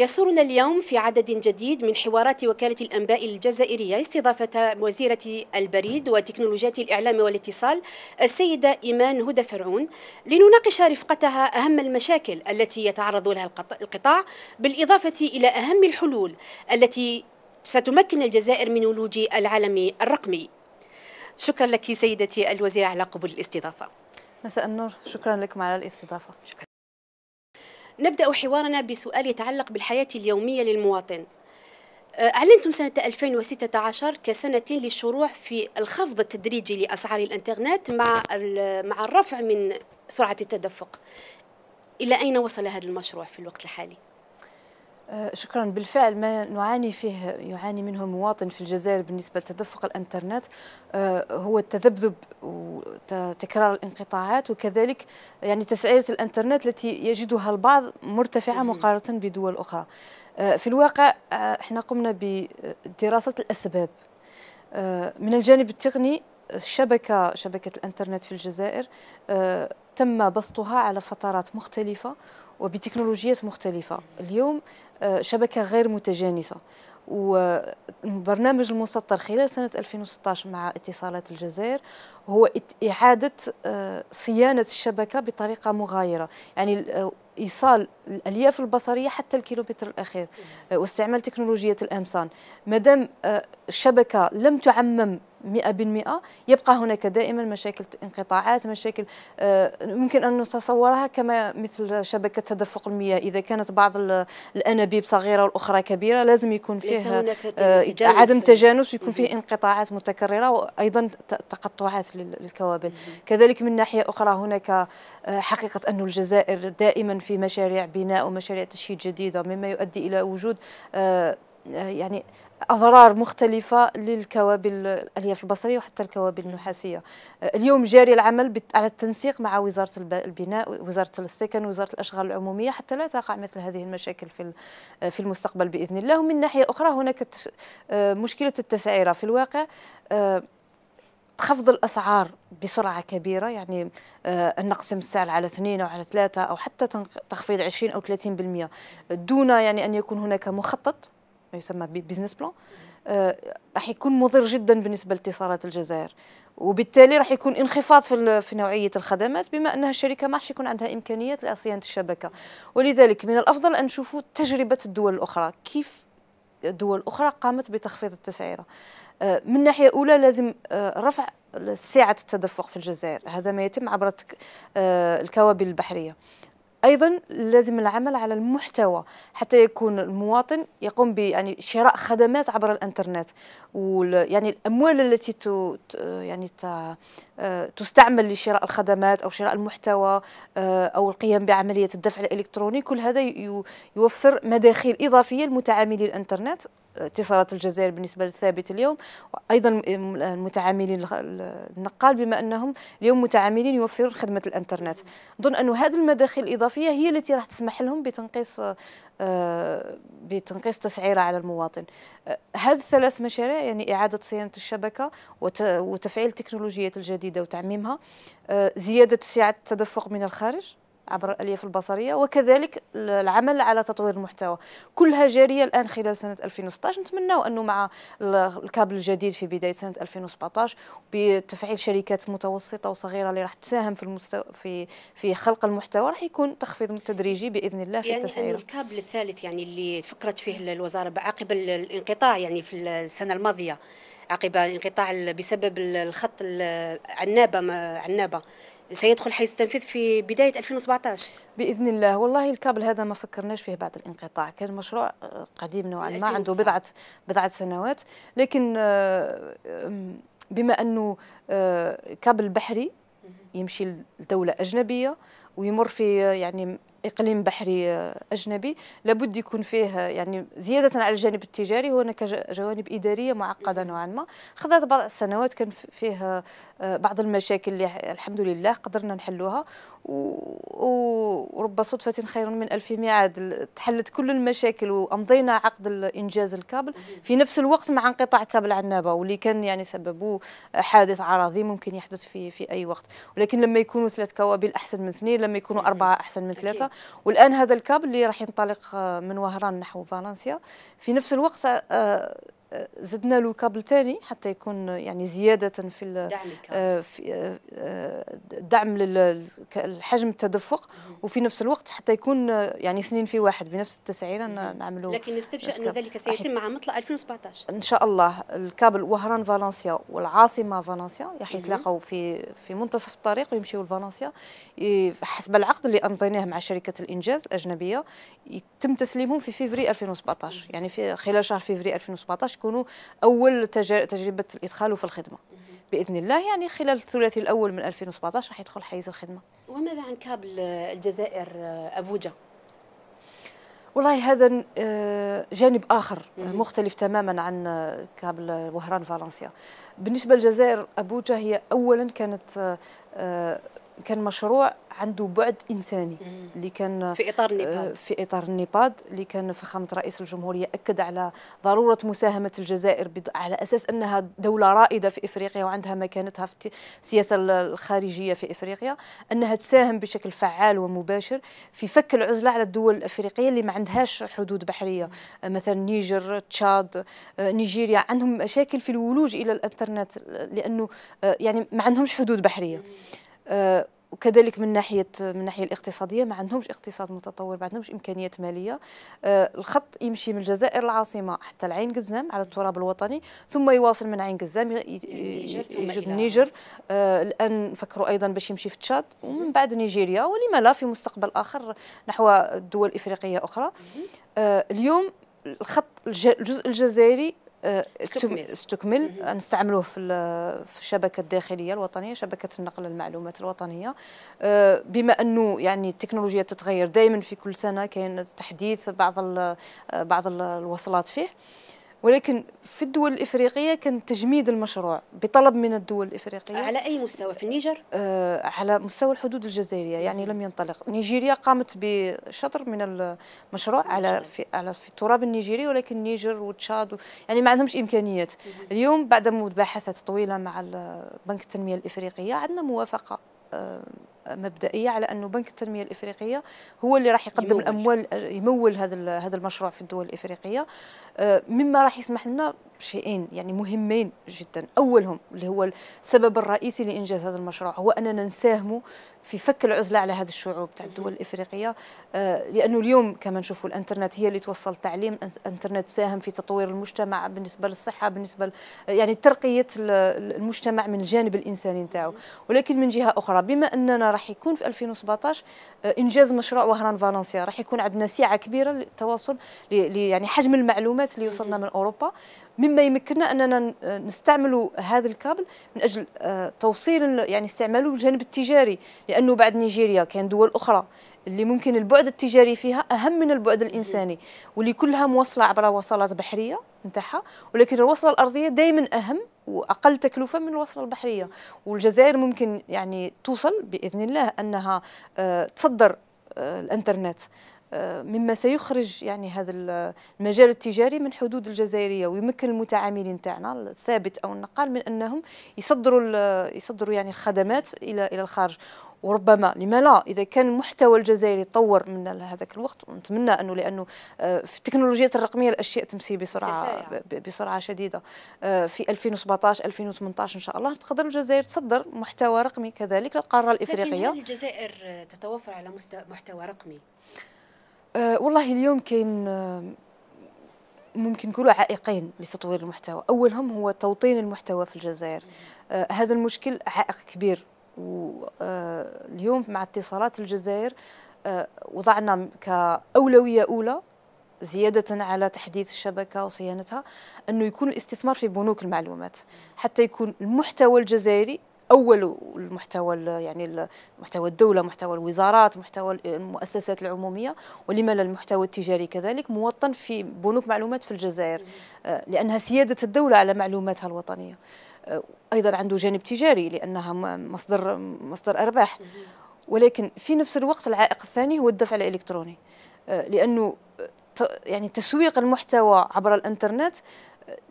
يسرنا اليوم في عدد جديد من حوارات وكالة الأنباء الجزائرية استضافة وزيرة البريد وتكنولوجيات الإعلام والاتصال السيدة إيمان هدى فرعون لنناقش رفقتها أهم المشاكل التي يتعرض لها القطاع بالإضافة إلى أهم الحلول التي ستمكن الجزائر من ولوج العالم الرقمي شكرا لك سيدتي الوزيرة على قبول الاستضافة مساء النور شكرا لكم على الاستضافة شكرا. نبدأ حوارنا بسؤال يتعلق بالحياة اليومية للمواطن أعلنتم أه، سنة 2016 كسنة للشروع في الخفض التدريجي لأسعار الإنترنت مع مع الرفع من سرعة التدفق إلى أين وصل هذا المشروع في الوقت الحالي؟ آه، شكرا بالفعل ما نعاني فيه يعاني منه المواطن في الجزائر بالنسبة لتدفق الانترنت آه، هو التذبذب وتكرار الانقطاعات وكذلك يعني تسعيرة الانترنت التي يجدها البعض مرتفعة مقارنة بدول أخرى آه، في الواقع احنا قمنا بدراسة الأسباب من الجانب التقني الشبكة شبكة الانترنت في الجزائر تم بسطها على فترات مختلفة وبتكنولوجيات مختلفة اليوم آه، شبكة غير متجانسة وبرنامج المسطر خلال سنة 2016 مع اتصالات الجزائر هو إعادة آه، صيانة الشبكة بطريقة مغايرة يعني آه، ايصال الالياف البصريه حتى الكيلومتر الاخير واستعمال تكنولوجية الامصان ما دام الشبكه لم تعمم 100% يبقى هناك دائما مشاكل انقطاعات مشاكل آه، ممكن أن نتصورها كما مثل شبكة تدفق المياه إذا كانت بعض الأنابيب صغيرة والأخرى كبيرة لازم يكون فيها آه، تجانس عدم تجانس ويكون فيه انقطاعات متكررة وأيضا تقطعات للكوابل كذلك من ناحية أخرى هناك آه، حقيقة أن الجزائر دائما في مشاريع بناء ومشاريع تشييد جديدة مما يؤدي إلى وجود يعني أضرار مختلفة للكوابل الألياف البصرية وحتى الكوابل النحاسية آه، اليوم جاري العمل على التنسيق مع وزارة البناء وزارة السكن وزارة الأشغال العمومية حتى لا تقع مثل هذه المشاكل في آه، في المستقبل بإذن الله ومن ناحية أخرى هناك آه، مشكلة التسعيرة في الواقع تخفض الاسعار بسرعه كبيره يعني ان نقسم السعر على اثنين او على ثلاثه او حتى تخفيض 20 او 30% دون يعني ان يكون هناك مخطط ما يسمى بيزنس بلان آه، راح يكون مضر جدا بالنسبه لاتصالات الجزائر وبالتالي راح يكون انخفاض في في نوعيه الخدمات بما انها الشركه ما راحش يكون عندها امكانيات لصيانه الشبكه ولذلك من الافضل ان نشوفوا تجربه الدول الاخرى كيف دول اخرى قامت بتخفيض التسعيره آه، من ناحيه اولى لازم آه، رفع سعه التدفق في الجزائر هذا ما يتم عبر الكوابل البحريه ايضا لازم العمل على المحتوى حتى يكون المواطن يقوم ب يعني شراء خدمات عبر الانترنت يعني الاموال التي تو يعني آه، تستعمل لشراء الخدمات او شراء المحتوى آه، او القيام بعمليه الدفع الالكتروني كل هذا يوفر مداخيل اضافيه لمتعاملي الانترنت اتصالات الجزائر بالنسبه للثابت اليوم وايضا المتعاملين النقال بما انهم اليوم متعاملين يوفرون خدمه الانترنت اظن انه هذه المداخل الاضافيه هي التي راح تسمح لهم بتنقيص آه، بتنقيص تسعيره على المواطن آه، هذه الثلاث مشاريع يعني اعاده صيانه الشبكه وتفعيل التكنولوجيات الجديده وتعميمها آه، زياده سعه التدفق من الخارج عبر الالياف البصريه وكذلك العمل على تطوير المحتوى كلها جاريه الان خلال سنه 2016 نتمناو انه مع الكابل الجديد في بدايه سنه 2017 بتفعيل شركات متوسطه وصغيره اللي راح تساهم في المستوى في في خلق المحتوى راح يكون تخفيض تدريجي باذن الله في يعني الكابل الثالث يعني اللي تفكرت فيه الوزاره عقب الانقطاع يعني في السنه الماضيه عقب انقطاع بسبب الخط العنابه عنابه سيدخل حيز التنفيذ في بدايه 2017 باذن الله والله الكابل هذا ما فكرناش فيه بعد الانقطاع كان مشروع قديم نوعا ما عنده بضعه بضعه سنوات لكن آه، بما انه آه، كابل بحري يمشي لدوله اجنبيه ويمر في يعني اقليم بحري اجنبي لابد يكون فيه يعني زياده على الجانب التجاري هناك جوانب اداريه معقده نوعا ما خذت بعض السنوات كان فيه آه، بعض المشاكل اللي الحمد لله قدرنا نحلوها ورب صدفه خير من الف ميعاد تحلت كل المشاكل وامضينا عقد انجاز الكابل في نفس الوقت مع انقطاع كابل عنابه واللي كان يعني سببه حادث عراضي ممكن يحدث في في اي وقت ولكن لما يكونوا ثلاث كوابل احسن من اثنين لما يكونوا أربعة أحسن من ثلاثة والآن هذا الكاب اللي راح ينطلق آه، من وهران نحو فالنسيا في نفس الوقت آه، زدنا له كابل ثاني حتى يكون يعني زياده في الدعم آه، آه، آه، للحجم التدفق وفي نفس الوقت حتى يكون يعني اثنين في واحد بنفس التسعيره نعملوا لكن نستبشر ان ذلك سيتم مع مطلع 2017 ان شاء الله الكابل وهران فالنسيا والعاصمه فالنسيا راح يتلاقوا في في منتصف الطريق ويمشيوا لفالنسيا حسب العقد اللي امضيناه مع شركه الانجاز الاجنبيه يتم تسليمهم في فيفري 2017 يعني في خلال شهر فيفري 2017 تكونوا اول تجربه الادخال في الخدمه باذن الله يعني خلال الثلاثي الاول من 2017 راح يدخل حيز الخدمه وماذا عن كابل الجزائر آه، ابوجا والله هذا آه، جانب اخر مختلف تماما عن كابل وهران فالنسيا بالنسبه للجزائر ابوجا هي اولا كانت آه، كان مشروع عنده بعد انساني اللي كان في اطار النيباد آه، في اطار النيباد اللي كان فخامه رئيس الجمهوريه اكد على ضروره مساهمه الجزائر على اساس انها دوله رائده في افريقيا وعندها مكانتها في السياسه الخارجيه في افريقيا انها تساهم بشكل فعال ومباشر في فك العزله على الدول الافريقيه اللي ما عندهاش حدود بحريه مثلا نيجر تشاد آه، نيجيريا عندهم مشاكل في الولوج الى الانترنت لانه آه، يعني ما عندهمش حدود بحريه آه، وكذلك من ناحيه من الناحيه الاقتصاديه ما عندهمش اقتصاد متطور ما عندهمش امكانيات ماليه آه، الخط يمشي من الجزائر العاصمه حتى العين قزام على التراب الوطني ثم يواصل من عين قزام يجد النيجر آه، الان فكروا ايضا باش يمشي في تشاد ومن بعد نيجيريا ولما لا في مستقبل اخر نحو دول افريقيه اخرى اليوم الخط الجزء الجزائري آه، استكمل استكمل نستعملوه في الشبكه الداخليه الوطنيه شبكه النقل المعلومات الوطنيه آه، بما انه يعني التكنولوجيا تتغير دائما في كل سنه كاين تحديث بعض آه، بعض الوصلات فيه ولكن في الدول الإفريقية كان تجميد المشروع بطلب من الدول الإفريقية على أي مستوى في النيجر؟ آه على مستوى الحدود الجزائرية يعني لم ينطلق نيجيريا قامت بشطر من المشروع على في على في التراب النيجيري ولكن نيجر وتشاد يعني ما عندهمش إمكانيات اليوم بعد مباحثات طويلة مع بنك التنمية الإفريقية عندنا موافقة آه مبدئيه على انه بنك التنميه الافريقيه هو اللي راح يقدم يمول. الاموال يمول هذا هذا المشروع في الدول الافريقيه آه، مما راح يسمح لنا بشيئين يعني مهمين جدا اولهم اللي هو السبب الرئيسي لانجاز هذا المشروع هو اننا نساهموا في فك العزله على هذه الشعوب تاع الدول الافريقيه آه، لانه اليوم كما نشوفوا الانترنت هي اللي توصل التعليم الانترنت ساهم في تطوير المجتمع بالنسبه للصحه بالنسبه يعني ترقيه المجتمع من الجانب الانساني نتاعو ولكن من جهه اخرى بما اننا راح يكون في 2017 آه، انجاز مشروع وهران فالنسيا راح يكون عندنا سعه كبيره للتواصل يعني حجم المعلومات اللي وصلنا من اوروبا مما يمكننا اننا آه، نستعمل هذا الكابل من اجل آه، توصيل يعني استعماله بالجانب التجاري لانه بعد نيجيريا كان دول اخرى اللي ممكن البعد التجاري فيها اهم من البعد الانساني واللي كلها موصله عبر وصلات بحريه نتاعها ولكن الوصله الارضيه دائما اهم واقل تكلفه من الوصله البحريه والجزائر ممكن يعني توصل باذن الله انها آه، تصدر آه، الانترنت آه، مما سيخرج يعني هذا المجال التجاري من حدود الجزائريه ويمكن المتعاملين تاعنا الثابت او النقال من انهم يصدروا يصدروا يعني الخدمات الى الى الخارج وربما لما لا اذا كان المحتوى الجزائري تطور من هذاك الوقت ونتمنى انه لانه آه، في التكنولوجيات الرقميه الاشياء تمشي بسرعه بسرعه شديده آه، في 2017 2018 ان شاء الله تقدر الجزائر تصدر محتوى رقمي كذلك للقاره الافريقيه لكن الجزائر تتوفر على محتوى رقمي آه، والله اليوم كاين ممكن نقولوا عائقين لتطوير المحتوى اولهم هو توطين المحتوى في الجزائر آه هذا المشكل عائق كبير واليوم مع اتصالات الجزائر آه، وضعنا كأولوية أولى زيادة على تحديث الشبكة وصيانتها أنه يكون الاستثمار في بنوك المعلومات حتى يكون المحتوى الجزائري أول المحتوى يعني محتوى الدولة محتوى الوزارات محتوى المؤسسات العمومية ولما لا المحتوى التجاري كذلك موطن في بنوك معلومات في الجزائر آه، لأنها سيادة الدولة على معلوماتها الوطنية آه، ايضا عنده جانب تجاري لانها مصدر مصدر ارباح ولكن في نفس الوقت العائق الثاني هو الدفع الالكتروني آه، لانه آه، يعني تسويق المحتوى عبر الانترنت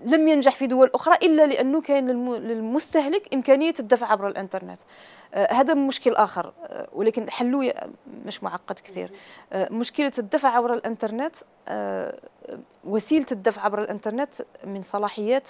لم ينجح في دول اخرى الا لانه كان للمستهلك امكانيه الدفع عبر الانترنت هذا مشكل اخر ولكن حلوه مش معقد كثير مشكله الدفع عبر الانترنت وسيله الدفع عبر الانترنت من صلاحيات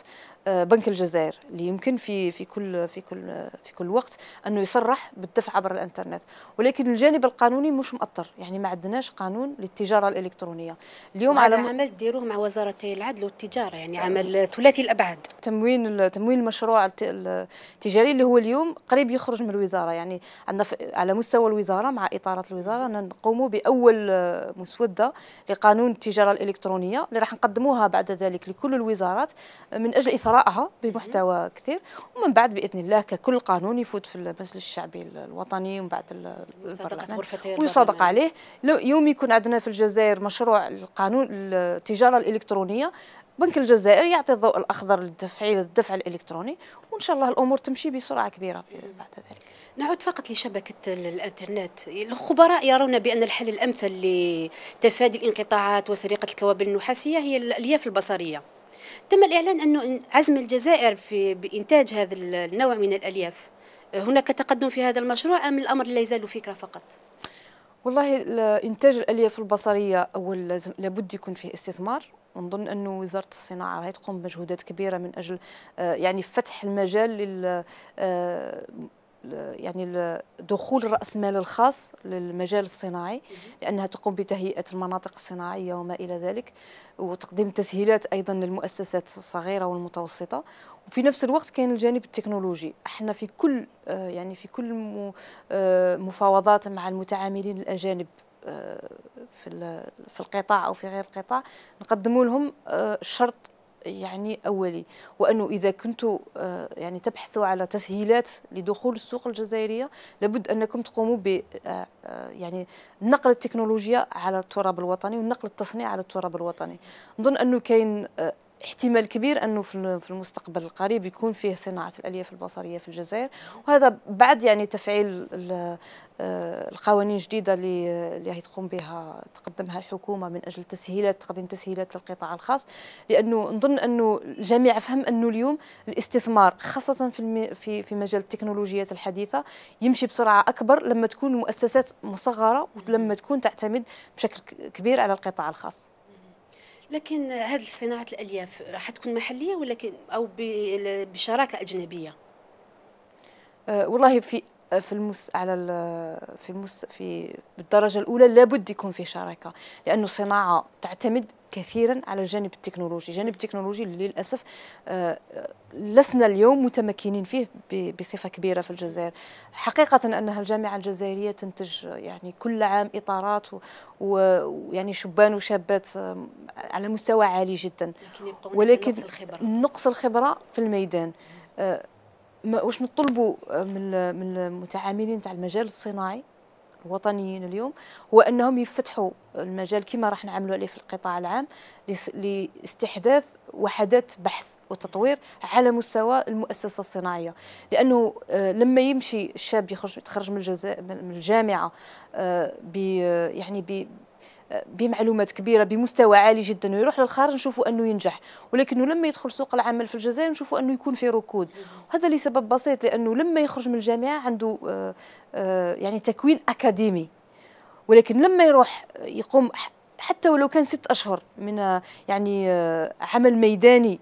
آه، بنك الجزائر اللي يمكن في في كل في كل في كل وقت انه يصرح بالدفع عبر الانترنت ولكن الجانب القانوني مش مأطر يعني ما عندناش قانون للتجاره الالكترونيه اليوم على عمل ديروه مع وزارتي العدل والتجاره يعني عمل ثلاثي الابعاد تموين تموين المشروع التجاري اللي هو اليوم قريب يخرج من الوزاره يعني عندنا على مستوى الوزاره مع اطارات الوزاره نقوم باول آه، مسوده لقانون التجاره الالكترونيه اللي راح نقدموها بعد ذلك لكل الوزارات من اجل اثراءها بمحتوى كثير ومن بعد باذن الله ككل قانون يفوت في المجلس الشعبي الوطني ومن بعد ويصادق عليه يوم يكون عندنا في الجزائر مشروع القانون التجاره الالكترونيه بنك الجزائر يعطي الضوء الاخضر للتفعيل الدفع الالكتروني وان شاء الله الامور تمشي بسرعه كبيره بعد ذلك نعود فقط لشبكة الإنترنت الخبراء يرون بأن الحل الأمثل لتفادي الانقطاعات وسرقة الكوابل النحاسية هي الألياف البصرية تم الإعلان أن عزم الجزائر في بإنتاج هذا النوع من الألياف هناك تقدم في هذا المشروع أم الأمر لا يزال فكرة فقط؟ والله إنتاج الألياف البصرية أول لازم لابد يكون فيه استثمار نظن انه وزاره الصناعه تقوم بمجهودات كبيره من اجل آه، يعني فتح المجال لل آه، يعني دخول راس مال الخاص للمجال الصناعي لأنها تقوم بتهيئة المناطق الصناعية وما إلى ذلك وتقديم تسهيلات أيضا للمؤسسات الصغيرة والمتوسطة وفي نفس الوقت كاين الجانب التكنولوجي احنا في كل آه، يعني في كل آه، مفاوضات مع المتعاملين الأجانب آه، في القطاع أو في غير القطاع نقدموا لهم شرط يعني أولي وأنه إذا كنتم آه، يعني تبحثوا على تسهيلات لدخول السوق الجزائرية لابد أنكم تقوموا ب آه، آه، يعني نقل التكنولوجيا على التراب الوطني ونقل التصنيع على التراب الوطني نظن أنه كاين احتمال كبير انه في المستقبل القريب يكون فيه صناعه الالياف البصريه في الجزائر وهذا بعد يعني تفعيل آه، القوانين الجديده اللي راهي تقوم بها تقدمها الحكومه من اجل تسهيلات تقديم تسهيلات للقطاع الخاص لانه نظن انه الجميع فهم انه اليوم الاستثمار خاصه في في في مجال التكنولوجيات الحديثه يمشي بسرعه اكبر لما تكون المؤسسات مصغره ولما تكون تعتمد بشكل كبير على القطاع الخاص لكن هذه صناعه الالياف راح تكون محليه ولا او بشراكه اجنبيه؟ أه، والله في في المس على في المس في بالدرجه الاولى لابد يكون فيه شراكه لانه الصناعه تعتمد كثيرا على الجانب التكنولوجي، الجانب التكنولوجي اللي للاسف آه، لسنا اليوم متمكنين فيه بصفه كبيره في الجزائر. حقيقه انها الجامعه الجزائريه تنتج يعني كل عام اطارات ويعني شبان وشابات آه، على مستوى عالي جدا. ولكن نقص الخبره في الميدان. آه، واش نطلبوا آه، من من المتعاملين تاع المجال الصناعي الوطنيين اليوم هو انهم يفتحوا المجال كما راح نعملوا عليه في القطاع العام لاستحداث وحدات بحث وتطوير على مستوى المؤسسه الصناعيه لانه آه، لما يمشي الشاب يخرج يتخرج من الجامعه آه، يعني بمعلومات كبيره بمستوى عالي جدا ويروح للخارج نشوفوا انه ينجح ولكنه لما يدخل سوق العمل في الجزائر نشوفوا انه يكون في ركود وهذا لسبب بسيط لانه لما يخرج من الجامعه عنده آه، آه، يعني تكوين اكاديمي ولكن لما يروح يقوم حتى ولو كان ست اشهر من آه، يعني عمل ميداني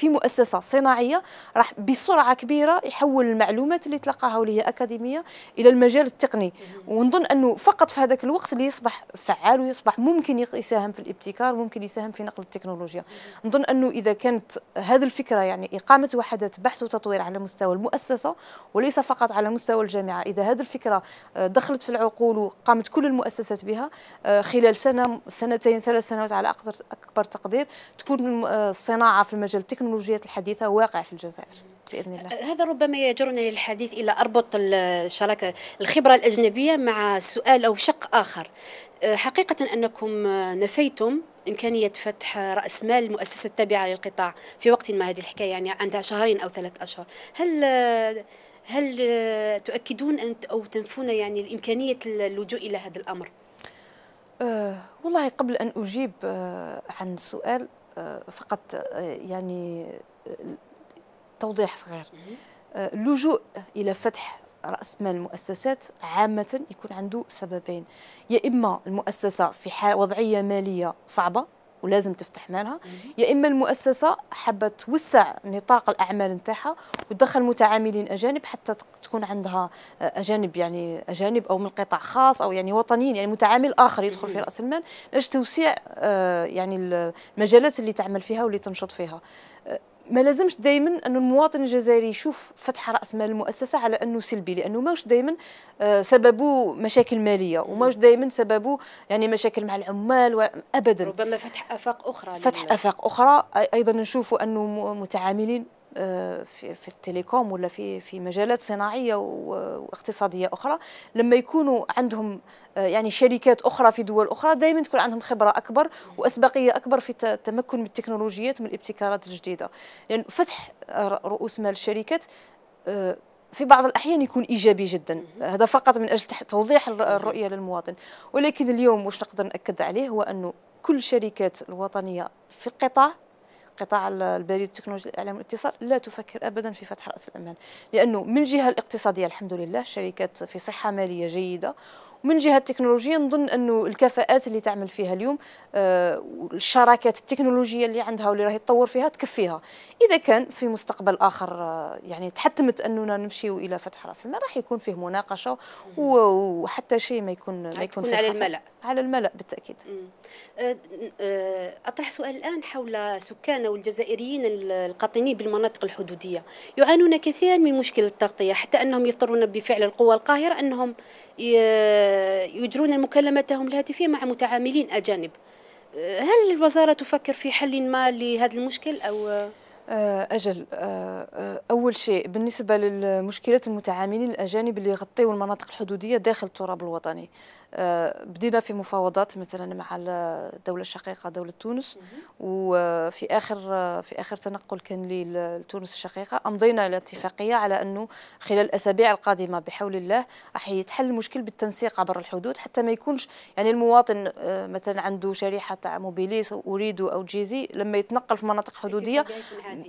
في مؤسسه صناعيه راح بسرعه كبيره يحول المعلومات اللي تلقاها واللي هي اكاديميه الى المجال التقني ونظن انه فقط في هذاك الوقت اللي يصبح فعال ويصبح ممكن يساهم في الابتكار ممكن يساهم في نقل التكنولوجيا نظن انه اذا كانت هذه الفكره يعني اقامه وحدات بحث وتطوير على مستوى المؤسسه وليس فقط على مستوى الجامعه اذا هذه الفكره آه، دخلت في العقول وقامت كل المؤسسات بها آه، خلال سنه سنتين ثلاث سنوات على اكبر تقدير تكون الصناعه آه، في المجال التكنولوجي التكنولوجيات الحديثه واقع في الجزائر باذن الله أه، هذا ربما يجرنا للحديث الى اربط الشراكه الخبره الاجنبيه مع سؤال او شق اخر أه، حقيقه انكم أه، نفيتم إمكانية فتح رأس مال المؤسسة التابعة للقطاع في وقت ما هذه الحكاية يعني عندها شهرين أو ثلاث أشهر هل هل تؤكدون أن أو تنفون يعني الإمكانية اللجوء إلى هذا الأمر؟ أه والله قبل أن أجيب عن سؤال فقط يعني توضيح صغير اللجوء الى فتح راس مال المؤسسات عامه يكون عنده سببين يا اما المؤسسه في وضعيه ماليه صعبه ولازم تفتح مالها يا اما المؤسسه حابه توسع نطاق الاعمال نتاعها وتدخل متعاملين اجانب حتى تكون عندها آه، اجانب يعني اجانب او من قطاع خاص او يعني وطنيين يعني متعامل اخر يدخل في راس المال باش توسيع آه، يعني المجالات اللي تعمل فيها واللي تنشط فيها آه، ما لازمش دائما انه المواطن الجزائري يشوف فتح راس مال المؤسسه على انه سلبي لانه ماهوش دائما آه، سببه مشاكل ماليه وماهوش دائما سببه يعني مشاكل مع العمال ابدا ربما فتح افاق اخرى فتح افاق اخرى ايضا نشوفوا انه متعاملين آه، في في التليكوم ولا في في مجالات صناعيه واقتصاديه اخرى لما يكونوا عندهم آه، يعني شركات اخرى في دول اخرى دائما تكون عندهم خبره اكبر واسبقيه اكبر في التمكن من التكنولوجيات من الابتكارات الجديده لان يعني فتح رؤوس مال الشركات آه، في بعض الاحيان يكون ايجابي جدا هذا فقط من اجل توضيح الرؤيه للمواطن ولكن اليوم واش نقدر ناكد عليه هو انه كل الشركات الوطنيه في القطاع قطاع البريد وتكنولوجيا الاعلام والاتصال لا تفكر ابدا في فتح راس المال لانه من الجهه الاقتصاديه الحمد لله الشركات في صحه ماليه جيده ومن جهه التكنولوجيا نظن انه الكفاءات اللي تعمل فيها اليوم آه، الشراكات التكنولوجيه اللي عندها واللي راهي تطور فيها تكفيها اذا كان في مستقبل اخر آه، يعني تحتمت اننا نمشيو الى فتح راس المال راح يكون فيه مناقشه وحتى شيء ما يكون ما يكون على الملا على الملا بالتاكيد آه، اطرح سؤال الان حول سكان والجزائريين القاطنين بالمناطق الحدوديه يعانون كثيرا من مشكل التغطيه حتى انهم يضطرون بفعل القوى القاهره انهم يجرون مكالمتهم الهاتفية مع متعاملين أجانب أه، هل الوزارة تفكر في حل ما لهذا المشكل أو أه، أجل أه، أول شيء بالنسبة للمشكلات المتعاملين الأجانب اللي يغطيوا المناطق الحدودية داخل التراب الوطني آه، بدينا في مفاوضات مثلا مع الدوله الشقيقه دوله تونس وفي اخر آه، في اخر تنقل كان لي لتونس الشقيقه امضينا الاتفاقيه اتفاقيه على انه خلال الاسابيع القادمه بحول الله راح يتحل المشكل بالتنسيق عبر الحدود حتى ما يكونش يعني المواطن آه، مثلا عنده شريحه تاع موبيليس او اريدو او جيزي لما يتنقل في مناطق حدوديه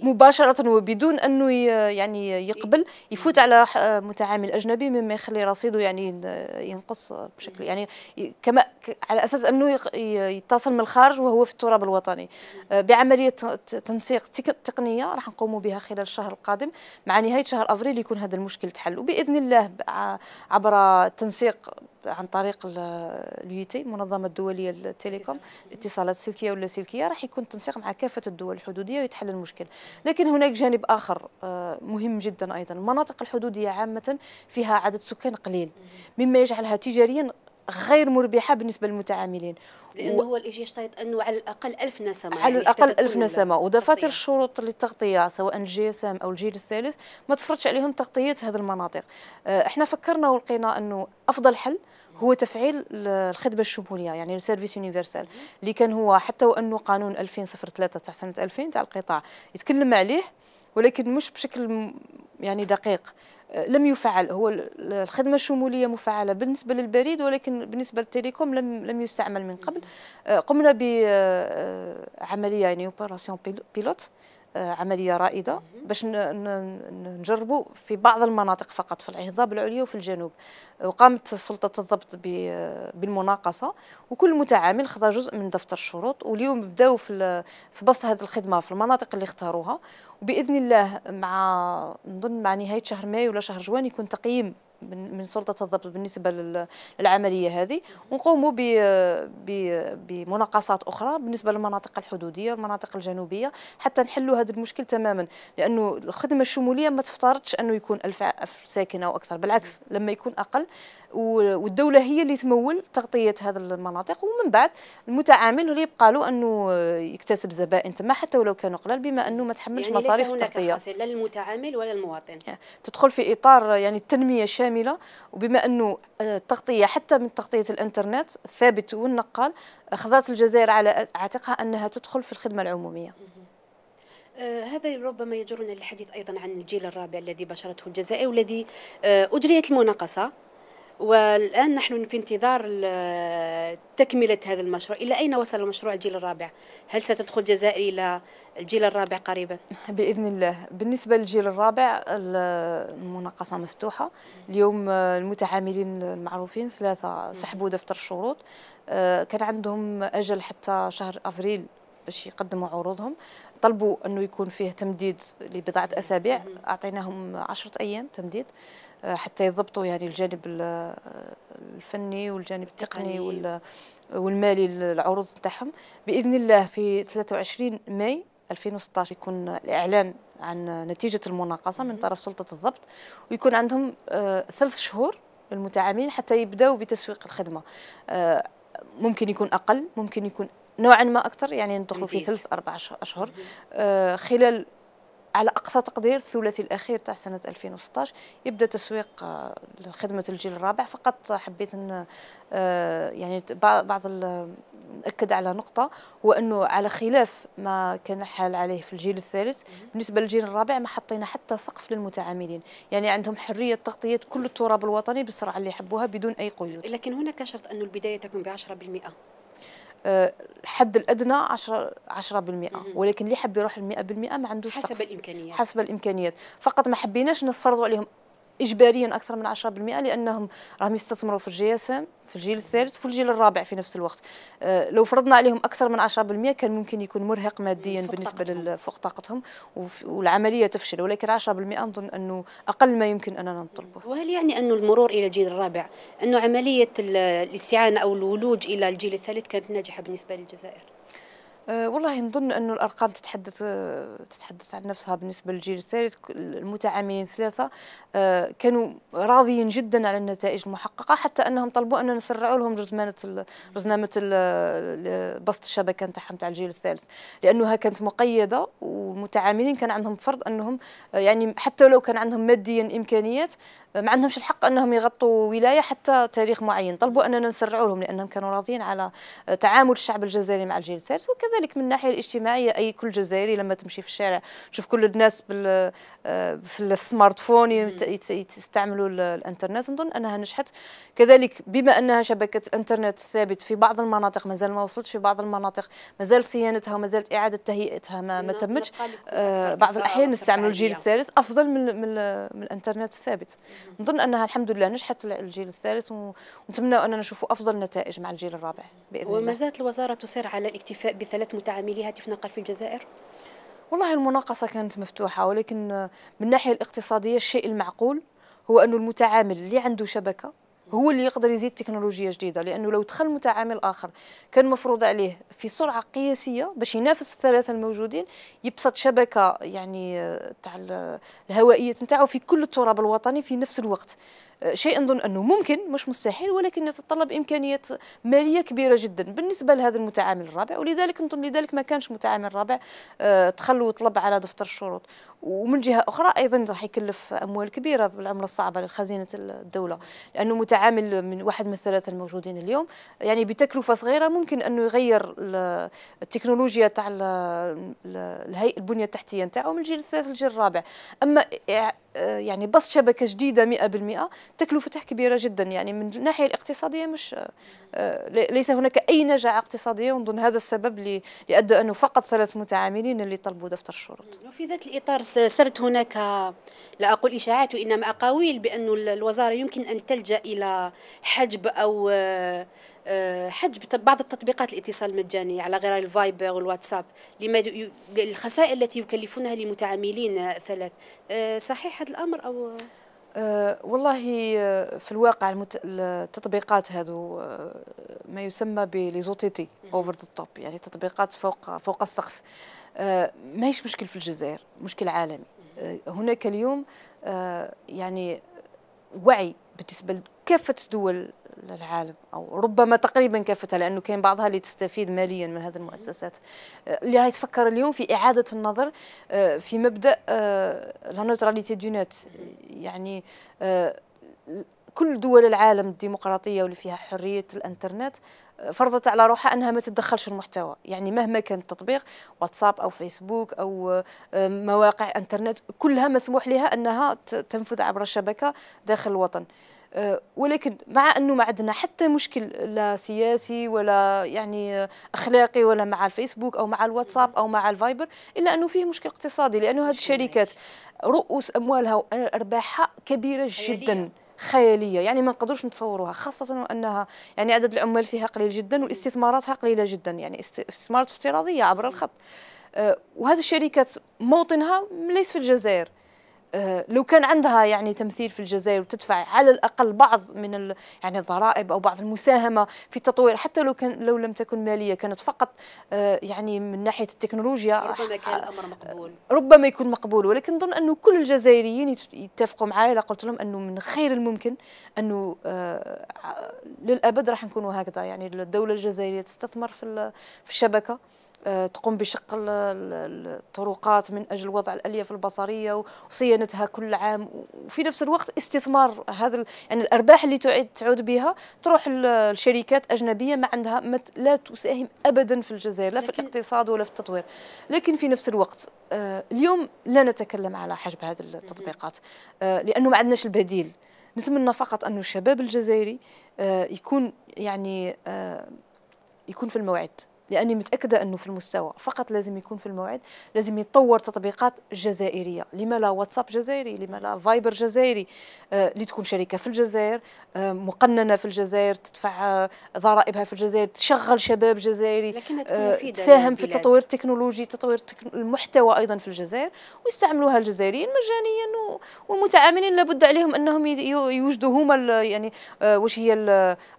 مباشره وبدون انه يعني يقبل إيه. يفوت على متعامل اجنبي مما يخلي رصيده يعني ينقص بشكل إيه. يعني كما على اساس انه يتصل من الخارج وهو في التراب الوطني آه، بعمليه تنسيق تقنيه راح نقوموا بها خلال الشهر القادم مع نهايه شهر افريل يكون هذا المشكل تحل وباذن الله عبر تنسيق عن طريق اليوتي e المنظمه الدوليه للتليكوم اتصالات سلكية ولا سلكيه راح يكون التنسيق مع كافه الدول الحدوديه ويتحل المشكل لكن هناك جانب اخر آه، مهم جدا ايضا المناطق الحدوديه عامه فيها عدد سكان قليل مما يجعلها تجاريا غير مربحه بالنسبه للمتعاملين لانه هو اللي جي يشترط انه على الاقل 1000 نسمه على يعني الاقل 1000 نسمه ودفاتر الشروط للتغطيه سواء الجي اس ام او الجيل الثالث ما تفرضش عليهم تغطيه هذه المناطق آه، احنا فكرنا ولقينا انه افضل حل هو تفعيل الخدمه الشموليه يعني السيرفيس يونيفرسال اللي كان هو حتى وانه قانون 2003 تاع سنه 2000 تاع القطاع يتكلم عليه ولكن مش بشكل يعني دقيق أه، لم يفعل هو الخدمه الشموليه مفعله بالنسبه للبريد ولكن بالنسبه للتليكوم لم لم يستعمل من قبل أه، قمنا بعمليه أه، يعني اوبراسيون بيلوت عمليه رائده باش نجربوا في بعض المناطق فقط في العهضاب العليا وفي الجنوب وقامت سلطه الضبط بالمناقصه وكل متعامل خذا جزء من دفتر الشروط واليوم بداوا في في هذه الخدمه في المناطق اللي اختاروها وباذن الله مع نظن مع نهايه شهر مايو ولا شهر جوان يكون تقييم من سلطه الضبط بالنسبه للعمليه هذه ونقوموا بمناقصات اخرى بالنسبه للمناطق الحدوديه والمناطق الجنوبيه حتى نحلوا هذا المشكل تماما لانه الخدمه الشموليه ما تفترضش انه يكون 1000 ألف ساكنه او اكثر بالعكس لما يكون اقل والدوله هي اللي تمول تغطيه هذا المناطق ومن بعد المتعامل يبقى له انه يكتسب زبائن تما حتى ولو كانوا قلال بما انه ما تحملش يعني مصاريف التغطيه لا للمتعامل ولا المواطن يعني تدخل في اطار يعني التنميه الشامله كامله وبما انه التغطيه آه، حتى من تغطيه الانترنت الثابت والنقال أخذت آه، الجزائر على عاتقها انها تدخل في الخدمه العموميه آه، هذا ربما يجرنا للحديث ايضا عن الجيل الرابع الذي بشرته الجزائر والذي اجريت المناقصه والآن نحن في انتظار تكملة هذا المشروع إلى أين وصل المشروع الجيل الرابع؟ هل ستدخل الجزائر إلى الجيل الرابع قريبا؟ بإذن الله بالنسبة للجيل الرابع المناقصة مفتوحة اليوم آه، المتعاملين المعروفين ثلاثة سحبوا دفتر الشروط آه، كان عندهم أجل حتى شهر أفريل باش يقدموا عروضهم طلبوا انه يكون فيه تمديد لبضعه اسابيع اعطيناهم 10 ايام تمديد آه، حتى يضبطوا يعني الجانب آه، الفني والجانب التقني آه، والمالي للعروض نتاعهم باذن الله في 23 ماي 2016 يكون الاعلان عن نتيجه المناقصه من طرف سلطه الضبط ويكون عندهم ثلاث شهور للمتعاملين حتى يبداوا بتسويق الخدمه ممكن يكون اقل ممكن يكون نوعا ما اكثر يعني ندخلوا في ثلاث اربع اشهر خلال على اقصى تقدير الثلاثي الاخير تاع سنه 2016 يبدا تسويق آه، خدمه الجيل الرابع فقط حبيت ان آه، يعني بعض ناكد على نقطه هو انه على خلاف ما كان حال عليه في الجيل الثالث بالنسبه للجيل الرابع ما حطينا حتى سقف للمتعاملين يعني عندهم حريه تغطيه كل التراب الوطني بالسرعه اللي يحبوها بدون اي قيود لكن هناك شرط انه البدايه تكون ب 10% آه، الحد الادنى 10 10% ولكن اللي حب يروح ل 100% ما عندوش حسب الامكانيات حسب الامكانيات فقط ما حبيناش نفرضوا عليهم اجباريا اكثر من 10% لانهم راهم يستثمروا في ام في الجيل الثالث وفي الجيل الرابع في نفس الوقت آه، لو فرضنا عليهم اكثر من 10% كان ممكن يكون مرهق ماديا بالنسبه لفوق طاقتهم والعمليه تفشل ولكن 10% نظن انه اقل ما يمكن اننا نطلبه وهل يعني انه المرور الى الجيل الرابع انه عمليه الاستعانه او الولوج الى الجيل الثالث كانت ناجحه بالنسبه للجزائر أه، والله نظن انه الارقام تتحدث أه، تتحدث عن نفسها بالنسبه للجيل الثالث المتعاملين ثلاثه أه، كانوا راضيين جدا على النتائج المحققه حتى انهم طلبوا اننا نسرعوا لهم رزمانه رزنامه بسط الشبكه نتاعهم تاع الجيل الثالث لانها كانت مقيده والمتعاملين كان عندهم فرض انهم يعني حتى لو كان عندهم ماديا امكانيات ما عندهمش الحق انهم يغطوا ولايه حتى تاريخ معين طلبوا اننا نسرعوا لهم لانهم كانوا راضيين على تعامل الشعب الجزائري مع الجيل الثالث وكذلك كذلك من الناحيه الاجتماعيه اي كل جزائري لما تمشي في الشارع تشوف كل الناس بال آه، في السمارت فون يستعملوا الانترنت نظن انها نجحت كذلك بما انها شبكه الانترنت ثابت في بعض المناطق مازال ما وصلتش في بعض المناطق مازال صيانتها ومازالت اعاده تهيئتها ما, ما تمتش آه بعض الاحيان نستعملوا الجيل الثالث افضل من من, من الانترنت الثابت نظن انها الحمد لله نجحت الجيل الثالث ونتمنى اننا نشوفوا افضل نتائج مع الجيل الرابع باذن الله وما زالت الوزاره تصر على الاكتفاء بثلاث حالات متعاملي هاتف نقل في الجزائر؟ والله المناقصة كانت مفتوحة ولكن من الناحية الاقتصادية الشيء المعقول هو أنه المتعامل اللي عنده شبكة هو اللي يقدر يزيد تكنولوجيا جديده لانه لو دخل متعامل اخر كان مفروض عليه في سرعه قياسيه باش ينافس الثلاثه الموجودين يبسط شبكه يعني آه، تاع الهوائيه نتاعو في كل التراب الوطني في نفس الوقت آه، شيء نظن انه ممكن مش مستحيل ولكن يتطلب امكانيات ماليه كبيره جدا بالنسبه لهذا المتعامل الرابع ولذلك نظن لذلك ما كانش متعامل رابع تخلوا آه، وطلب على دفتر الشروط ومن جهه اخرى ايضا راح يكلف اموال كبيره بالعمله الصعبه لخزينه الدوله لانه متعامل عامل من واحد من الثلاثه الموجودين اليوم يعني بتكلفه صغيره ممكن انه يغير التكنولوجيا تاع البنيه التحتيه نتاعو من الجيل الثالث للجيل الرابع اما آه، يعني بسط شبكه جديده 100% تكلفتها كبيره جدا يعني من الناحيه الاقتصاديه مش آه، آه، ليس هناك اي نجاعة اقتصاديه ونظن هذا السبب اللي ادى انه فقط ثلاث متعاملين اللي طلبوا دفتر الشروط. في ذات الاطار سرت هناك لا اقول اشاعات وانما اقاويل بان الوزاره يمكن ان تلجا الى حجب او آه، حجب بعض التطبيقات الاتصال المجاني على غرار الفايبر والواتساب لما الخسائر التي يكلفونها للمتعاملين الثلاث آه، صحيح هذا الامر او آه، والله في الواقع التطبيقات هذو ما يسمى بليزوتيتي اوفر ذا توب يعني تطبيقات فوق فوق السقف ماهيش مشكل في الجزائر مشكل عالمي هناك اليوم يعني وعي بالنسبه لكافه الدول للعالم او ربما تقريبا كافتها لانه كاين بعضها اللي تستفيد ماليا من هذه المؤسسات آه، اللي راهي تفكر اليوم في اعاده النظر آه، في مبدا لا نوتراليتي دو نت يعني آه، كل دول العالم الديمقراطيه واللي فيها حريه الانترنت فرضت على روحها انها ما تتدخلش في المحتوى يعني مهما كان التطبيق واتساب او فيسبوك او مواقع انترنت كلها مسموح لها انها تنفذ عبر الشبكه داخل الوطن آه، ولكن مع انه ما عندنا حتى مشكل لا سياسي ولا يعني اخلاقي ولا مع الفيسبوك او مع الواتساب او مع الفايبر الا انه فيه مشكل اقتصادي لانه هذه الشركات رؤوس اموالها وارباحها كبيره جدا خياليه يعني ما نقدروش نتصوروها خاصه وانها يعني عدد العمال فيها قليل جدا والاستثماراتها قليله جدا يعني استثمارات افتراضيه عبر الخط آه، وهذه الشركات موطنها ليس في الجزائر آه، لو كان عندها يعني تمثيل في الجزائر وتدفع على الاقل بعض من يعني الضرائب او بعض المساهمه في التطوير حتى لو كان لو لم تكن ماليه كانت فقط آه، يعني من ناحيه التكنولوجيا يعني ربما كان الامر مقبول ربما يكون مقبول ولكن نظن انه كل الجزائريين يتفقوا معي الا قلت لهم انه من خير الممكن انه آه، للابد راح نكونوا هكذا يعني الدوله الجزائريه تستثمر في في الشبكه آه، تقوم بشق الطرقات من أجل وضع الألياف البصرية وصيانتها كل عام وفي نفس الوقت استثمار هذا يعني الأرباح اللي تعود, تعود بها تروح لشركات أجنبية ما عندها لا تساهم أبدا في الجزائر لا في الاقتصاد ولا في التطوير لكن في نفس الوقت آه، اليوم لا نتكلم على حجب هذه التطبيقات آه، لأنه ما عندناش البديل نتمنى فقط أن الشباب الجزائري يكون يعني يكون في الموعد لاني متاكده انه في المستوى فقط لازم يكون في الموعد لازم يتطور تطبيقات جزائريه لما لا واتساب جزائري لما لا فايبر جزائري آه لتكون شركه في الجزائر آه مقننه في الجزائر تدفع ضرائبها آه، في الجزائر تشغل شباب جزائري لكنها تكون آه، مفيده تساهم في التطوير التكنولوجي تطوير المحتوى ايضا في الجزائر ويستعملوها الجزائريين مجانيا والمتعاملين لابد عليهم انهم يوجدوا هما يعني آه، واش هي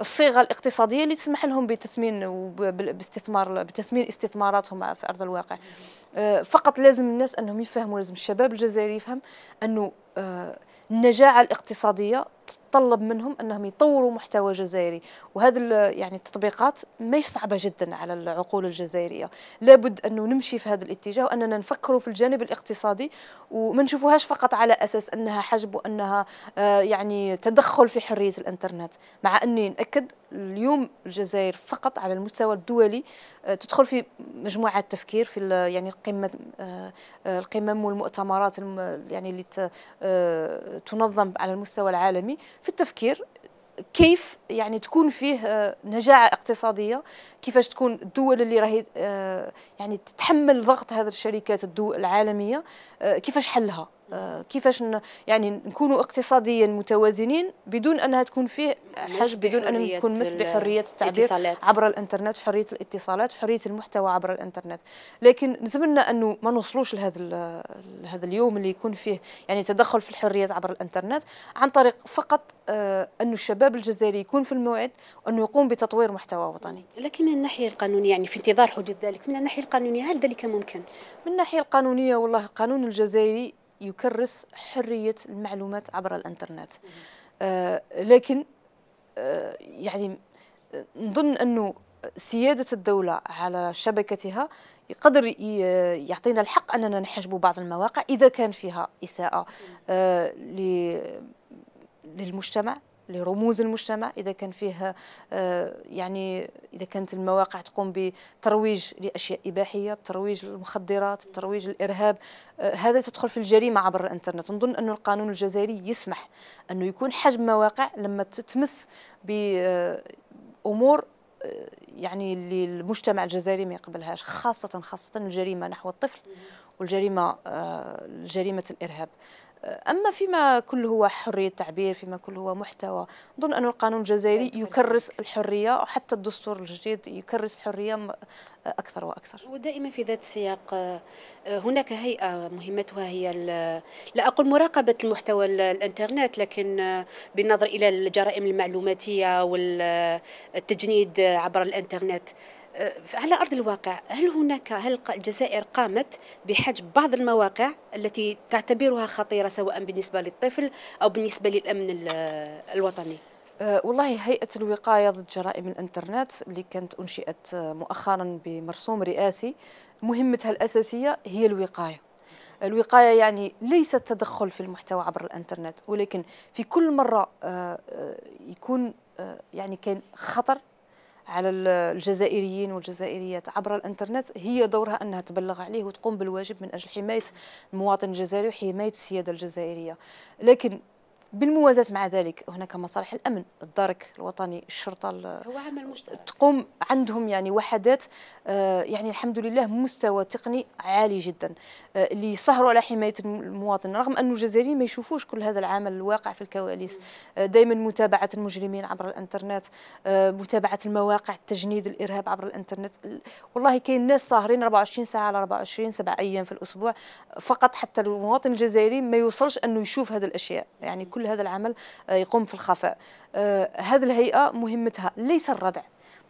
الصيغه الاقتصاديه اللي تسمح لهم بتثمين وباستثمار باستثمار بتثمين استثماراتهم في ارض الواقع أه، فقط لازم الناس انهم يفهموا لازم الشباب الجزائري يفهم انه آه، النجاعة الاقتصادية تتطلب منهم أنهم يطوروا محتوى جزائري وهذا يعني التطبيقات ماهيش صعبة جدا على العقول الجزائرية لابد أنه نمشي في هذا الاتجاه وأننا نفكروا في الجانب الاقتصادي وما نشوفوهاش فقط على أساس أنها حجب وأنها آه، يعني تدخل في حرية الإنترنت مع أني نأكد اليوم الجزائر فقط على المستوى الدولي آه، تدخل في مجموعة تفكير في يعني القمة القمم والمؤتمرات يعني اللي آه، تنظم على المستوى العالمي في التفكير كيف يعني تكون فيه آه، نجاعة اقتصادية كيفاش تكون الدول اللي راهي آه، يعني تتحمل ضغط هذه الشركات العالمية كيفاش حلها آه، كيفاش يعني نكونوا اقتصاديا متوازنين بدون انها تكون فيه حجب بدون ان يكون مس بحريه التعبير عبر الانترنت حريه الاتصالات حريه المحتوى عبر الانترنت لكن نتمنى انه ما نوصلوش لهذا لهذا اليوم اللي يكون فيه يعني تدخل في الحريات عبر الانترنت عن طريق فقط آه، انه الشباب الجزائري يكون في الموعد وانه يقوم بتطوير محتوى وطني لكن من الناحيه القانونيه يعني في انتظار حدوث ذلك من الناحيه القانونيه هل ذلك ممكن من الناحيه القانونيه والله القانون الجزائري يكرس حرية المعلومات عبر الانترنت آه لكن آه يعني نظن أنه سيادة الدولة على شبكتها يقدر يعطينا الحق أننا نحجب بعض المواقع إذا كان فيها إساءة آه للمجتمع لرموز المجتمع اذا كان فيه آه، يعني اذا كانت المواقع تقوم بترويج لاشياء اباحيه بترويج المخدرات بترويج الارهاب آه، هذا تدخل في الجريمه عبر الانترنت نظن أن القانون الجزائري يسمح انه يكون حجم مواقع لما تتمس بامور آه، يعني اللي المجتمع الجزائري ما يقبلهاش خاصه خاصه الجريمه نحو الطفل والجريمه جريمه الارهاب أما فيما كل هو حرية تعبير فيما كل هو محتوى أظن أن القانون الجزائري يكرس الحرية وحتى حتى الدستور الجديد يكرس الحرية أكثر وأكثر ودائما في ذات السياق آه، هناك هيئة مهمتها هي لا أقول مراقبة المحتوى الإنترنت لكن آه، بالنظر إلى الجرائم المعلوماتية والتجنيد عبر الإنترنت آه، على ارض الواقع هل هناك هل الجزائر قامت بحجب بعض المواقع التي تعتبرها خطيره سواء بالنسبه للطفل او بالنسبه للامن آه، الوطني؟ آه، والله هيئة الوقاية ضد جرائم الإنترنت اللي كانت أنشئت مؤخرا بمرسوم رئاسي مهمتها الأساسية هي الوقاية الوقاية يعني ليس التدخل في المحتوى عبر الإنترنت ولكن في كل مرة يكون يعني كان خطر على الجزائريين والجزائريات عبر الانترنت هي دورها انها تبلغ عليه وتقوم بالواجب من اجل حمايه المواطن الجزائري وحمايه السياده الجزائريه لكن بالموازاة مع ذلك هناك مصالح الأمن الدرك الوطني الشرطة هو عمل مشترك تقوم عندهم يعني وحدات آه، يعني الحمد لله مستوى تقني عالي جدا آه، اللي يسهروا على حماية المواطن رغم أن الجزائريين ما يشوفوش كل هذا العمل الواقع في الكواليس آه، دائما متابعة المجرمين عبر الانترنت متابعة المواقع التجنيد الإرهاب عبر الانترنت والله كاين ناس ساهرين 24 ساعة على 24 سبع أيام في الأسبوع فقط حتى المواطن الجزائري ما يوصلش أنه يشوف هذه الأشياء يعني كل كل هذا العمل آه، يقوم في الخفاء آه، هذه الهيئة مهمتها ليس الردع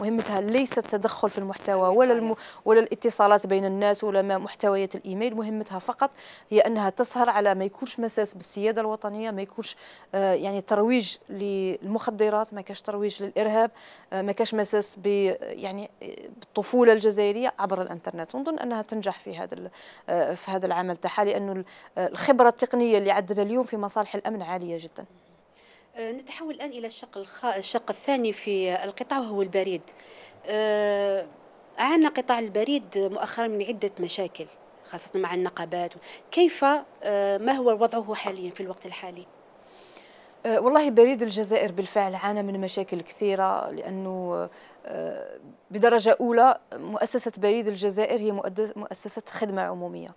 مهمتها ليس التدخل في المحتوى ولا الم... ولا الاتصالات بين الناس ولا ما محتويات الايميل مهمتها فقط هي انها تسهر على ما يكونش مساس بالسياده الوطنيه ما يكونش آه، يعني ترويج للمخدرات ما كاش ترويج للارهاب آه، ما كاش مساس ب يعني بالطفوله الجزائريه عبر الانترنت ونظن انها تنجح في هذا ال... آه، في هذا العمل تاعها لانه الخبره التقنيه اللي عندنا اليوم في مصالح الامن عاليه جدا آه، نتحول الآن إلى الشق الخ... الشق الثاني في القطاع وهو البريد آه، عانى قطاع البريد مؤخرا من عدة مشاكل خاصة مع النقابات كيف آه، ما هو وضعه حاليا في الوقت الحالي؟ والله بريد الجزائر بالفعل عانى من مشاكل كثيرة لأنه بدرجة أولى مؤسسة بريد الجزائر هي مؤسسة خدمة عمومية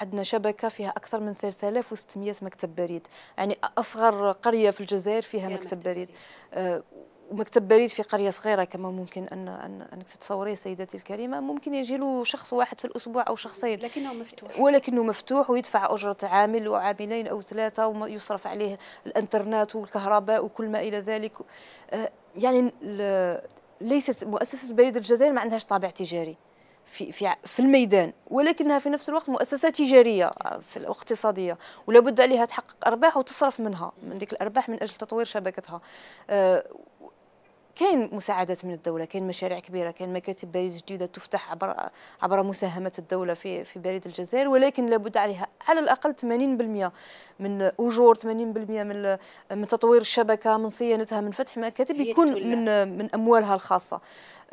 عندنا شبكه فيها اكثر من 3600 مكتب بريد يعني اصغر قريه في الجزائر فيها, مكتب, مكتب بريد, بريد. آه، ومكتب بريد في قريه صغيره كما ممكن ان ان انك تتصوريه سيدتي الكريمه ممكن يجي له شخص واحد في الاسبوع او شخصين لكنه مفتوح ولكنه مفتوح ويدفع اجره عامل وعاملين او ثلاثه ويصرف عليه الانترنت والكهرباء وكل ما الى ذلك آه، يعني ليست مؤسسه بريد الجزائر ما عندهاش طابع تجاري في في في الميدان ولكنها في نفس الوقت مؤسسه تجاريه آه، في الاقتصاديه ولا بد عليها تحقق ارباح وتصرف منها من ديك الارباح من اجل تطوير شبكتها آه، كاين مساعدات من الدوله كاين مشاريع كبيره كاين مكاتب باريس جديده تفتح عبر عبر مساهمه الدوله في في بريد الجزائر ولكن لابد عليها على الاقل 80% من اجور 80% من من تطوير الشبكه من صيانتها من فتح مكاتب يكون من من اموالها الخاصه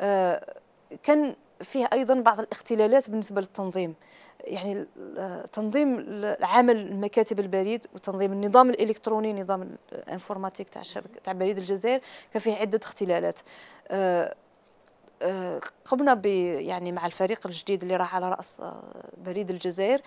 آه، كان فيه ايضا بعض الاختلالات بالنسبه للتنظيم يعني تنظيم العمل المكاتب البريد وتنظيم النظام الالكتروني نظام الانفورماتيك تاع تاع بريد الجزائر كان فيه عده اختلالات آه، قمنا ب يعني مع الفريق الجديد اللي راح على راس آه، بريد الجزائر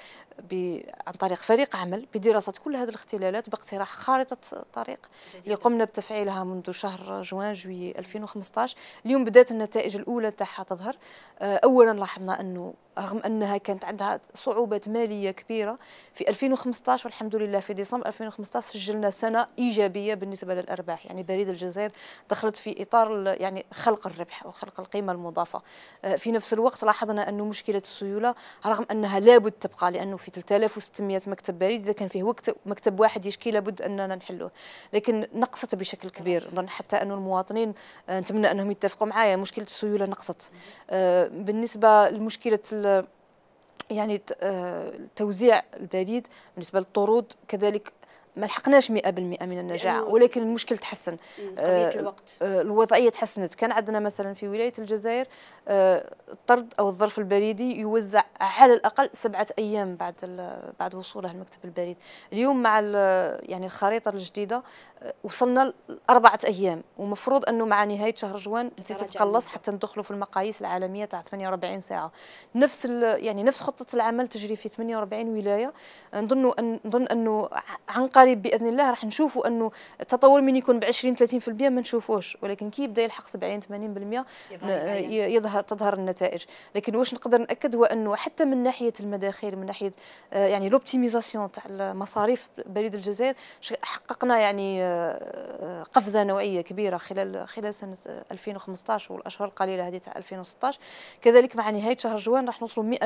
عن طريق فريق عمل بدراسه كل هذه الاختلالات باقتراح خارطه طريق اللي قمنا بتفعيلها منذ شهر جوان جوي 2015 اليوم بدات النتائج الاولى تاعها تظهر آه، اولا لاحظنا انه رغم انها كانت عندها صعوبات ماليه كبيره في 2015 والحمد لله في ديسمبر 2015 سجلنا سنه ايجابيه بالنسبه للارباح يعني بريد الجزائر دخلت في اطار يعني خلق الربح وخلق القيمه القيمه المضافه آه، في نفس الوقت لاحظنا انه مشكله السيوله رغم انها لابد تبقى لانه في 3600 مكتب بريد اذا كان فيه مكتب واحد يشكي لابد اننا نحلوه لكن نقصت بشكل كبير ظن حتى انه المواطنين آه، نتمنى انهم يتفقوا معايا مشكله السيوله نقصت آه، بالنسبه لمشكله يعني توزيع البريد بالنسبه للطرود كذلك ما لحقناش 100% من النجاعه ولكن المشكل تحسن قضيه آه، الوقت آه، الوضعيه تحسنت كان عندنا مثلا في ولايه الجزائر الطرد آه، او الظرف البريدي يوزع على الاقل سبعه ايام بعد بعد وصوله المكتب البريد اليوم مع يعني الخريطه الجديده وصلنا لاربعه ايام ومفروض انه مع نهايه شهر جوان تتقلص حتى ندخلوا في المقاييس العالميه تاع 48 ساعه نفس يعني نفس خطه العمل تجري في 48 ولايه نظن ان نظن انه عن قريب باذن الله راح نشوفوا انه التطور من يكون ب 20 30% ما نشوفوش ولكن كي يبدا يلحق 70 80% يظهر, آه، يظهر تظهر النتائج لكن واش نقدر ناكد هو انه حتى من ناحيه المداخيل من ناحيه آه، يعني لوبتيميزاسيون تاع المصاريف بريد الجزائر حققنا يعني آه، قفزه نوعيه كبيره خلال خلال سنه 2015 والاشهر القليله هذه تاع 2016 كذلك مع نهايه شهر جوان راح نوصلوا 100%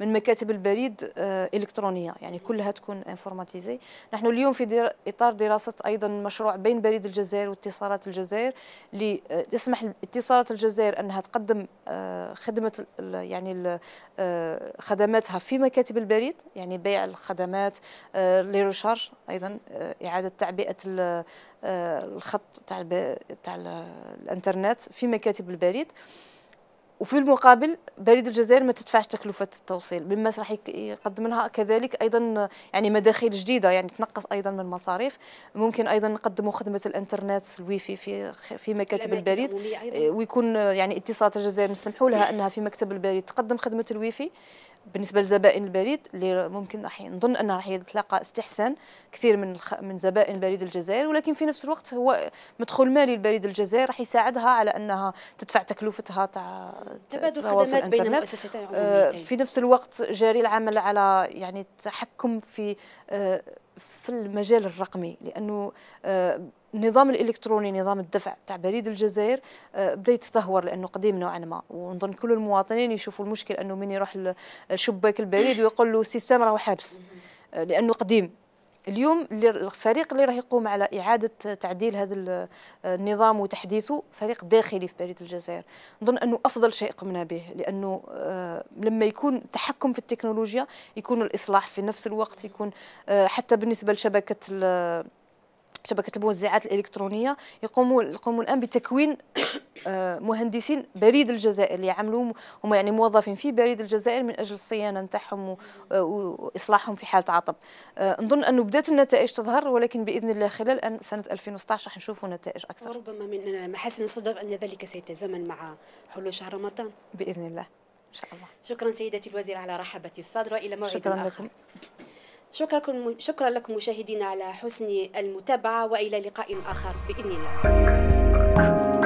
من مكاتب البريد الكترونيه يعني كلها تكون انفورماتيزي نحن اليوم في در... إطار دراسة أيضا مشروع بين بريد الجزائر واتصالات الجزائر لتسمح آه، اتصالات الجزائر أنها تقدم آه، خدمة يعني آه، خدماتها في مكاتب البريد يعني بيع الخدمات لي ريشارج أيضا إعادة تعبئة الخط تاع الانترنت في مكاتب البريد وفي المقابل بريد الجزائر ما تدفعش تكلفة التوصيل مما راح يقدم لها كذلك أيضا يعني مداخيل جديدة يعني تنقص أيضا من المصاريف ممكن أيضا نقدموا خدمة الإنترنت الويفي في في مكاتب البريد آه، ويكون يعني اتصالات الجزائر نسمحوا لها إيه. أنها في مكتب البريد تقدم خدمة الويفي بالنسبه لزبائن البريد اللي ممكن راح نظن انه راح يتلقى استحسان كثير من الخ... من زبائن بريد الجزائر ولكن في نفس الوقت هو مدخول مالي لبريد الجزائر راح يساعدها على انها تدفع تكلفتها تاع تبادل الخدمات بين المؤسستين آه في نفس الوقت جاري العمل على يعني التحكم في آه في المجال الرقمي لانه آه، النظام الالكتروني نظام الدفع تاع بريد الجزائر آه، بدا يتطهور لانه قديم نوعا ما ونظن كل المواطنين يشوفوا المشكل انه من يروح لشباك البريد ويقول له السيستم راهو حابس آه، لانه قديم اليوم الفريق اللي راه يقوم على اعاده تعديل هذا آه، النظام وتحديثه فريق داخلي في بريد الجزائر نظن انه افضل شيء قمنا به لانه لما يكون التحكم في التكنولوجيا يكون الاصلاح في نفس الوقت يكون حتى بالنسبه لشبكه شبكه الموزعات الالكترونيه يقوموا يقوموا الان بتكوين آه، مهندسين بريد الجزائر اللي يعملوا هم يعني موظفين في بريد الجزائر من اجل الصيانه نتاعهم واصلاحهم في حاله عطب آه، نظن انه بدات النتائج تظهر ولكن باذن الله خلال سنه 2016 راح نشوفوا نتائج اكثر ربما من محاسن الصدف ان ذلك سيتزامن مع حلول شهر رمضان باذن الله ان شاء الله شكرا سيدتي الوزيره على رحابه الصدر والى موعد شكرا آخر. لكم شكرا, شكرا لكم مشاهدينا على حسن المتابعة وإلى لقاء آخر بإذن الله